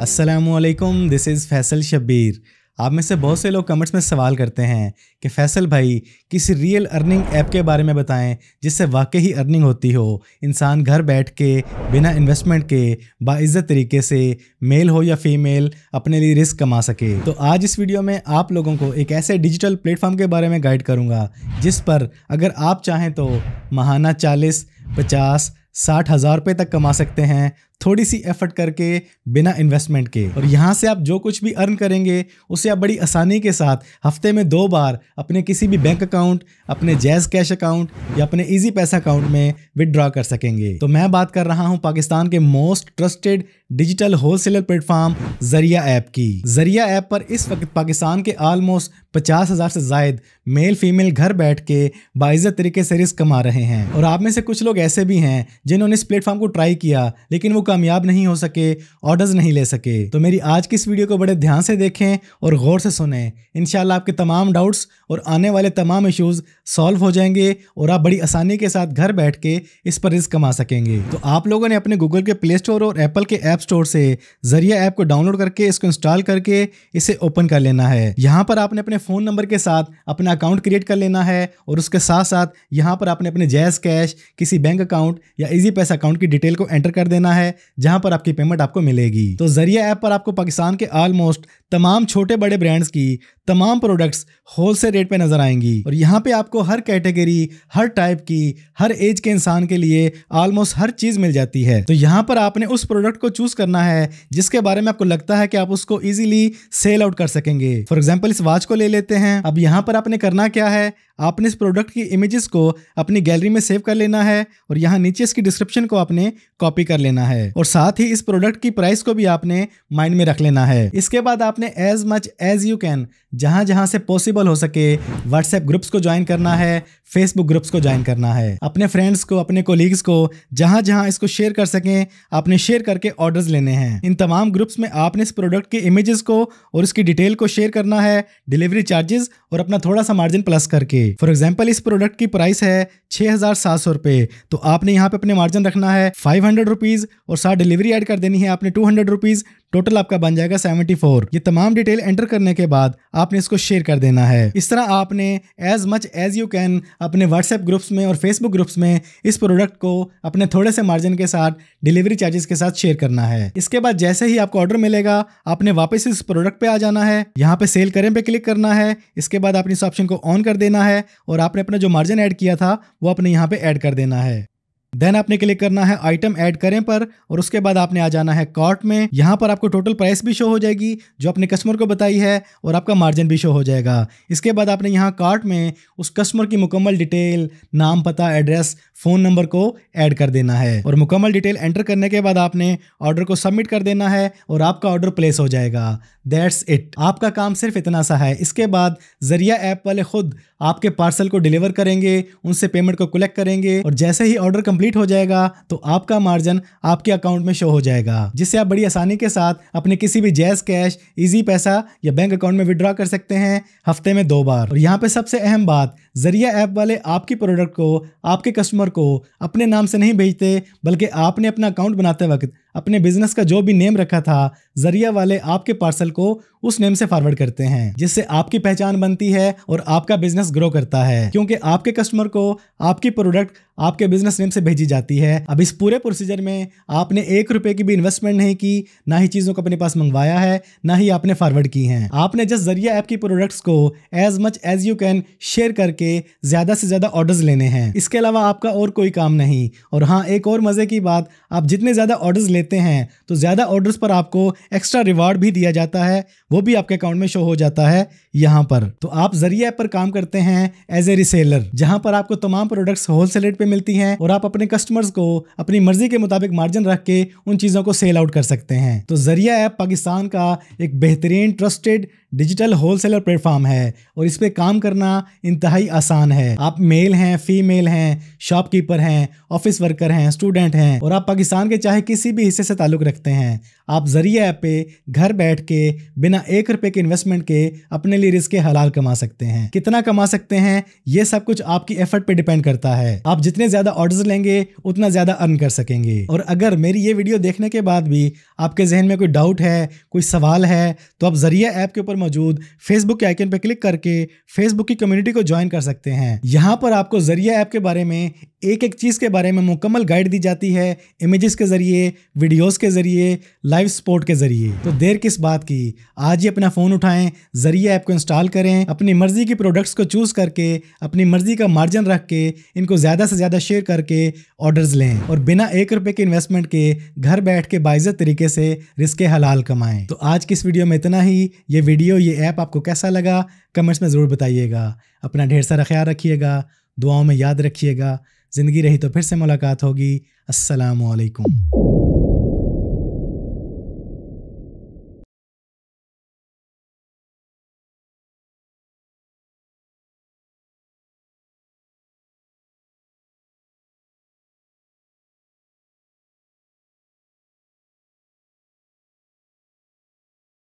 Aslam this is Faisal Shabbir आप में से बहुत से लोग कमेंट्स में सवाल करते हैं कि फैसल भाई किसी रियल अर्निंग ऐप के बारे में बताएं जिससे वाकई ही अर्निंग होती हो इंसान घर बैठ के बिना इन्वेस्टमेंट के बाज़्ज़त तरीके से मेल हो या फीमेल अपने लिए रिस्क कमा सके तो आज इस वीडियो में आप लोगों को एक ऐसे डिजिटल प्लेटफॉर्म के बारे में गाइड करूँगा जिस पर अगर आप चाहें तो महाना चालीस पचास साठ हज़ार रुपये तक कमा सकते हैं थोड़ी सी एफर्ट करके बिना इन्वेस्टमेंट के और यहाँ से आप जो कुछ भी अर्न करेंगे उसे आप बड़ी आसानी के साथ हफ्ते में दो बार अपने किसी भी बैंक अकाउंट अपने जैज़ कैश अकाउंट या अपने इजी पैसा अकाउंट में विदड्रॉ कर सकेंगे तो मैं बात कर रहा हूँ पाकिस्तान के most trusted digital wholesaler platform Zaraye app की जरिया ऐप पर इस वक्त पाकिस्तान के आलमोस्ट पचास हज़ार से जायद मेल फीमेल घर बैठ के बाइज़त तरीके से रिस्क कमा रहे हैं और आप में से कुछ लोग ऐसे भी हैं जिन्होंने इस प्लेटफॉर्म को ट्राई किया लेकिन वो कामयाब नहीं हो सके ऑर्डर्स नहीं ले सके तो मेरी आज की इस वीडियो को बड़े ध्यान से देखें और गौर से सुने इनशाला आपके तमाम डाउट्स और आने वाले तमाम इश्यूज़ सॉल्व हो जाएंगे और आप बड़ी आसानी के साथ घर बैठ के इस पर रिस्क कमा सकेंगे तो आप लोगों ने अपने गूगल के प्ले स्टोर और एप्पल के ऐप स्टोर से जरिया ऐप को डाउनलोड करके इसको इंस्टॉल करके इसे ओपन कर लेना है यहाँ पर आपने अपने फ़ोन नंबर के साथ अपना अकाउंट क्रिएट कर लेना है और उसके साथ साथ यहाँ पर आपने अपने जैस कैश किसी बैंक अकाउंट या इजी पैसा अकाउंट की डिटेल को एंटर कर देना है जहां पर आपकी पेमेंट आपको मिलेगी तो जरिया ऐप पर आपको पाकिस्तान के ऑलमोस्ट तमाम छोटे बड़े ब्रांड्स की तमाम प्रोडक्ट्स होलसेल रेट पे नज़र आएंगी और यहाँ पे आपको हर कैटेगरी हर टाइप की हर एज के इंसान के लिए ऑलमोस्ट हर चीज़ मिल जाती है तो यहाँ पर आपने उस प्रोडक्ट को चूज़ करना है जिसके बारे में आपको लगता है कि आप उसको ईजिली सेल आउट कर सकेंगे फॉर एग्जाम्पल इस वॉच को ले लेते हैं अब यहाँ पर आपने करना क्या है आपने इस प्रोडक्ट की इमेजेस को अपनी गैलरी में सेव कर लेना है और यहाँ नीचे इसकी डिस्क्रिप्शन को आपने कॉपी कर लेना है और साथ ही इस प्रोडक्ट की प्राइस को भी आपने माइंड में रख लेना है इसके बाद आपने आपने as much as you can जहां जहां से पॉसिबल हो सके व्हाट्सएप ग्रुप्स को ज्वाइन करना है फेसबुक ग्रुप्स को ज्वाइन करना है अपने फ्रेंड्स को अपने कोलीग्स को जहां जहां इसको शेयर कर सकें आपने शेयर करके ऑर्डर्स लेने हैं इन तमाम ग्रुप्स में आपने इस प्रोडक्ट के इमेजेस को और उसकी डिटेल को शेयर करना है डिलीवरी चार्जेस और अपना थोड़ा सा मार्जिन प्लस करके फॉर एग्जाम्पल इस प्रोडक्ट की प्राइस है छह तो आपने यहाँ पे अपने मार्जिन रखना है फाइव हंड्रेड और साथ डिलीवरी एड कर देनी है आपने टू हंड्रेड टोटल आपका बन जाएगा सेवेंटी फोर ये तमाम डिटेल एंटर करने के बाद आपने इसको शेयर कर देना है इस तरह आपने as much as you can अपने व्हाट्सएप ग्रुप्स में और फेसबुक ग्रुप्स में इस प्रोडक्ट को अपने थोड़े से मार्जिन के साथ डिलीवरी चार्जेस के साथ शेयर करना है इसके बाद जैसे ही आपको ऑर्डर मिलेगा आपने वापस इस प्रोडक्ट पे आ जाना है यहाँ पे सेल करें पे क्लिक करना है इसके बाद आपने इस ऑप्शन को ऑन कर देना है और आपने अपना जो मार्जिन ऐड किया था वो अपने यहाँ पे ऐड कर देना है देन आपने क्लिक करना है आइटम ऐड करें पर और उसके बाद आपने आ जाना है कार्ट में यहाँ पर आपको टोटल प्राइस भी शो हो जाएगी जो आपने कस्टमर को बताई है और आपका मार्जिन भी शो हो जाएगा इसके बाद आपने यहाँ कार्ट में उस कस्टमर की मुकम्मल डिटेल नाम पता एड्रेस फ़ोन नंबर को ऐड कर देना है और मुकम्मल डिटेल एंटर करने के बाद आपने ऑर्डर को सबमिट कर देना है और आपका ऑर्डर प्लेस हो जाएगा दैट्स इट आपका काम सिर्फ इतना सा है इसके बाद जरिया ऐप वाले खुद आपके पार्सल को डिलीवर करेंगे उनसे पेमेंट को कलेक्ट करेंगे और जैसे ही ऑर्डर कंप्लीट हो जाएगा तो आपका मार्जिन आपके अकाउंट में शो हो जाएगा जिससे आप बड़ी आसानी के साथ अपने किसी भी जैज कैश इजी पैसा या बैंक अकाउंट में विड्रॉ कर सकते हैं हफ्ते में दो बार और यहाँ पे सबसे अहम बात जरिया ऐप वाले आपकी प्रोडक्ट को आपके कस्टमर को अपने नाम से नहीं भेजते बल्कि आपने अपना अकाउंट बनाते वक्त अपने बिजनेस का जो भी नेम रखा था जरिया वाले आपके पार्सल को उस नेम से फॉरवर्ड करते हैं जिससे आपकी पहचान बनती है और आपका बिजनेस ग्रो करता है क्योंकि आपके कस्टमर को आपकी प्रोडक्ट आपके बिजनेस नेम से भेजी जाती है अब इस पूरे प्रोसीजर में आपने एक रुपए की भी इन्वेस्टमेंट नहीं की ना ही चीज़ों को अपने पास मंगवाया है ना ही आपने फॉरवर्ड की है आपने जस्ट जरिया ऐप की प्रोडक्ट्स को as much as you can share करके ज़्यादा से ज़्यादा ऑर्डर्स लेने हैं इसके अलावा आपका और कोई काम नहीं और हाँ एक और मज़े की बात आप जितने ज़्यादा ऑर्डर्स लेते हैं तो ज़्यादा ऑर्डर्स पर आपको एक्स्ट्रा रिवार्ड भी दिया जाता है वो भी आपके अकाउंट में शो हो जाता है यहाँ पर तो आप जरिए ऐप पर काम करते हैं एज ए रिसेलर जहाँ पर आपको तमाम प्रोडक्ट्स होलसेल रेट पे मिलती हैं और आप अपने कस्टमर्स को अपनी मर्जी के मुताबिक मार्जिन रख के उन चीज़ों को सेल आउट कर सकते हैं तो जरिया ऐप पाकिस्तान का एक बेहतरीन ट्रस्टेड डिजिटल होलसेलर प्लेटफॉर्म है और इस पर काम करना इंतहाई आसान है आप मेल हैं फीमेल हैं शॉपकीपर हैं ऑफिस वर्कर हैं स्टूडेंट हैं और आप पाकिस्तान के चाहे किसी भी हिस्से से ताल्लुक़ रखते हैं आप जरिए ऐप पे घर बैठ के बिना एक रुपए के इन्वेस्टमेंट के अपने लिए रिस्क हलाल कमा सकते हैं कितना कमा सकते हैं ये सब कुछ आपकी एफर्ट पे डिपेंड करता है आप जितने ज़्यादा ऑर्डर्स लेंगे उतना ज़्यादा अर्न कर सकेंगे और अगर मेरी ये वीडियो देखने के बाद भी आपके जहन में कोई डाउट है कोई सवाल है तो आप जरिए ऐप के ऊपर मौजूद फेसबुक के आइकन पर क्लिक करके फेसबुक की कम्युनिटी को ज्वाइन कर सकते हैं यहाँ पर आपको जरिया ऐप के बारे में एक एक चीज़ के बारे में मुकम्मल गाइड दी जाती है इमेजेस के ज़रिए वीडियोस के ज़रिए लाइव स्पोर्ट के ज़रिए तो देर किस बात की आज ही अपना फ़ोन उठाएं जरिए ऐप को इंस्टॉल करें अपनी मर्ज़ी की प्रोडक्ट्स को चूज़ करके अपनी मर्ज़ी का मार्जिन रख के इनको ज़्यादा से ज़्यादा शेयर करके ऑर्डर लें और बिना एक रुपए के इन्वेस्टमेंट के घर बैठ के बाइज़त तरीके से रिस्क हलाल कमाएं तो आज की इस वीडियो में इतना ही ये वीडियो वीडियो ये ऐप आपको कैसा लगा कमेंट्स में ज़रूर बताइएगा अपना ढेर सारा ख्याल रखिएगा दुआओं में याद रखिएगा ज़िंदगी रही तो फिर से मुलाकात होगी असलकम